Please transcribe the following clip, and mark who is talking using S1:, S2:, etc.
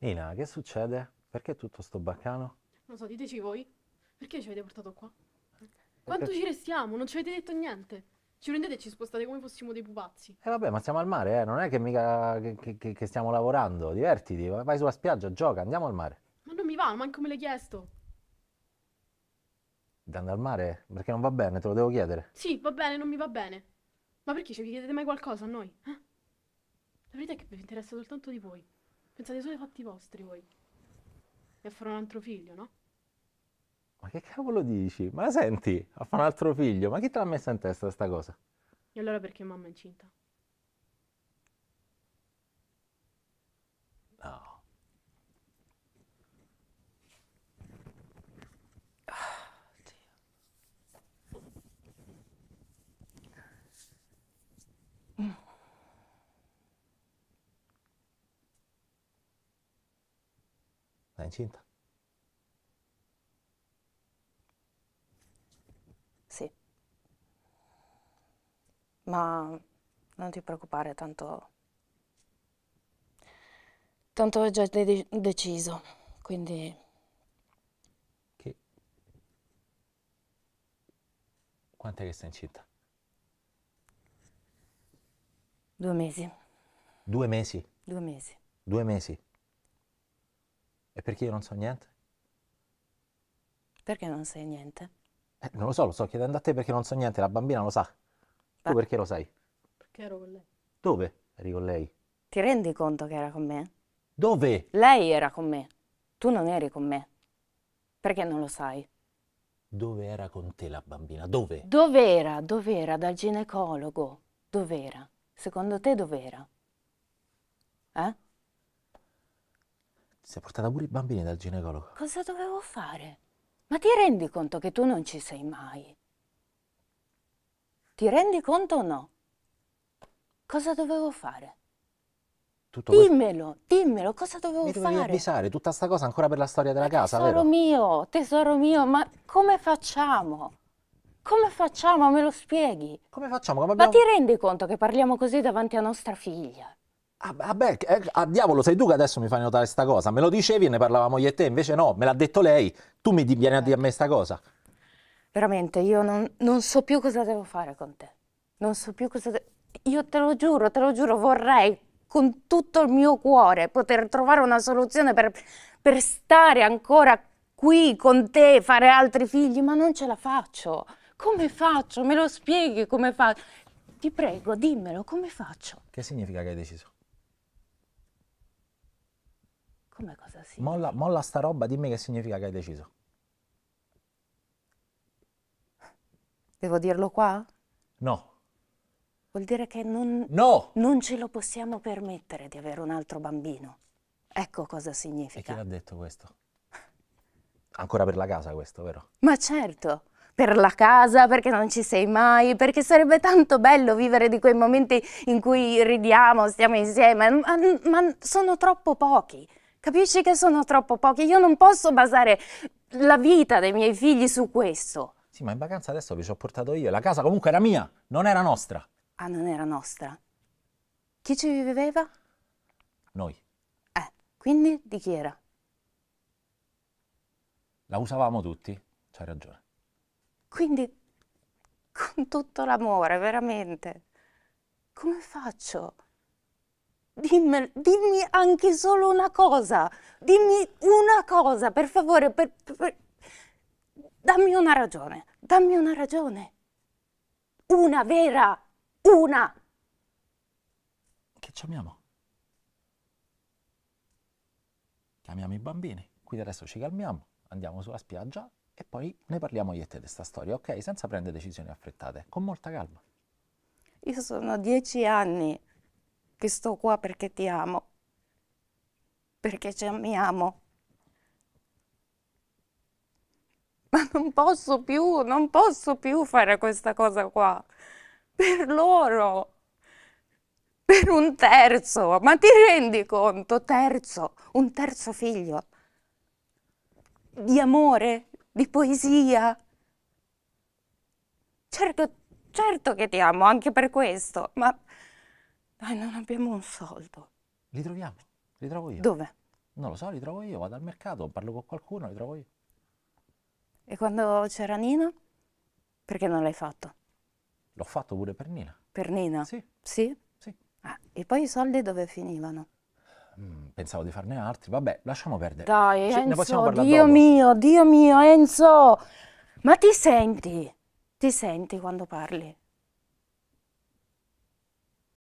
S1: Nina, che succede? Perché tutto sto baccano?
S2: Non so, diteci voi. Perché ci avete portato qua? Quanto ci restiamo? Non ci avete detto niente. Ci prendete e ci spostate come fossimo dei pupazzi.
S1: E eh vabbè, ma siamo al mare, eh. Non è che mica che, che, che stiamo lavorando. Divertiti, vai sulla spiaggia, gioca, andiamo al mare.
S2: Ma non mi va, manco me l'hai chiesto.
S1: Andando al mare? Perché non va bene, te lo devo chiedere.
S2: Sì, va bene, non mi va bene. Ma perché ci chiedete mai qualcosa a noi? Eh? La verità è che vi interessa soltanto di voi. Pensate solo ai fatti vostri voi. E a fare un altro figlio, no?
S1: Ma che cavolo dici? Ma senti, a fare un altro figlio, ma chi te l'ha messa in testa sta cosa?
S2: E allora perché mamma è incinta? la incinta? Sì. Ma non ti preoccupare, tanto... Tanto ho già de deciso, quindi... Che...
S1: Quanto è che sei incinta? Due mesi. Due mesi? Due mesi. Due mesi. E perché io non so niente?
S2: Perché non sai niente?
S1: Eh, non lo so, lo sto chiedendo a te perché non so niente, la bambina lo sa. Va. Tu perché lo sai?
S2: Perché ero con lei.
S1: Dove eri con lei?
S2: Ti rendi conto che era con me? Dove? Lei era con me. Tu non eri con me. Perché non lo sai?
S1: Dove era con te la bambina? Dove?
S2: era? Dove era? Dal ginecologo. Dove era? Secondo te dov'era? Eh?
S1: Si è portata pure i bambini dal ginecologo.
S2: Cosa dovevo fare? Ma ti rendi conto che tu non ci sei mai? Ti rendi conto o no? Cosa dovevo fare?
S1: Tutto dimmelo,
S2: dimmelo, cosa dovevo mi fare? Mi avvisare,
S1: tutta sta cosa ancora per la storia della casa, tesoro vero?
S2: mio, tesoro mio, ma come facciamo? Come facciamo? Me lo spieghi? Come facciamo? Come abbiamo... Ma ti rendi conto che parliamo così davanti a nostra figlia?
S1: Ah, vabbè, ah, eh, a ah, diavolo sei tu che adesso mi fai notare questa cosa. Me lo dicevi e ne parlavamo io e te, invece no, me l'ha detto lei. Tu mi vieni a dire a me questa cosa.
S2: Veramente, io non, non so più cosa devo fare con te. Non so più cosa... De- io te lo giuro, te lo giuro, vorrei con tutto il mio cuore poter trovare una soluzione per, per stare ancora qui con te, e fare altri figli, ma non ce la faccio. Come faccio? Me lo spieghi come faccio? Ti prego, dimmelo, come faccio?
S1: Che significa che hai deciso?
S2: Come cosa sì?
S1: Molla, molla sta roba, dimmi che significa che hai deciso. Devo
S2: dirlo qua? No. Vuol dire che non, no! non ce lo possiamo permettere di avere un altro bambino.
S1: Ecco cosa significa. E chi l'ha detto questo? Ancora per la casa questo, vero?
S2: Ma certo, per la casa, perché non ci sei mai, perché sarebbe tanto bello vivere di quei momenti in cui ridiamo, stiamo insieme, ma, ma sono troppo pochi. Capisci che sono troppo pochi? Io non posso basare la vita dei miei figli su questo.
S1: Sì, ma in vacanza adesso vi ci ho portato io. La casa comunque era mia, non era nostra.
S2: Ah, non era nostra. Chi ci viveva? Noi. Eh, quindi di chi era?
S1: La usavamo tutti, c'hai ragione.
S2: Quindi, con tutto l'amore, veramente, come faccio? Dimmel, dimmi anche solo una cosa, dimmi una cosa, per favore, per, per, dammi una ragione, dammi una ragione. Una vera, una. Che ci amiamo?
S1: Chiamiamo i bambini, quindi adesso ci calmiamo, andiamo sulla spiaggia e poi ne parliamo io e te di questa storia, ok? Senza prendere decisioni affrettate, con molta calma.
S2: Io sono dieci anni che sto qua perché ti amo, perché ci amiamo. Ma non posso più, non posso più fare questa cosa qua. Per loro, per un terzo, ma ti rendi conto? Terzo, un terzo figlio di amore, di poesia. Certo, certo che ti amo anche per questo, ma dai, non abbiamo un soldo.
S1: Li troviamo, li trovo io. Dove? Non lo so, li trovo io, vado al mercato, parlo con qualcuno, li trovo io. E quando c'era Nina, perché non l'hai fatto? L'ho fatto pure per Nina.
S2: Per Nina? Sì. Sì? Sì. Ah, e poi i soldi dove finivano?
S1: Mm, pensavo di farne altri, vabbè, lasciamo perdere. Dai, Ci, Enzo, Dio dopo.
S2: mio, Dio mio, Enzo! Ma ti senti? Ti senti quando parli?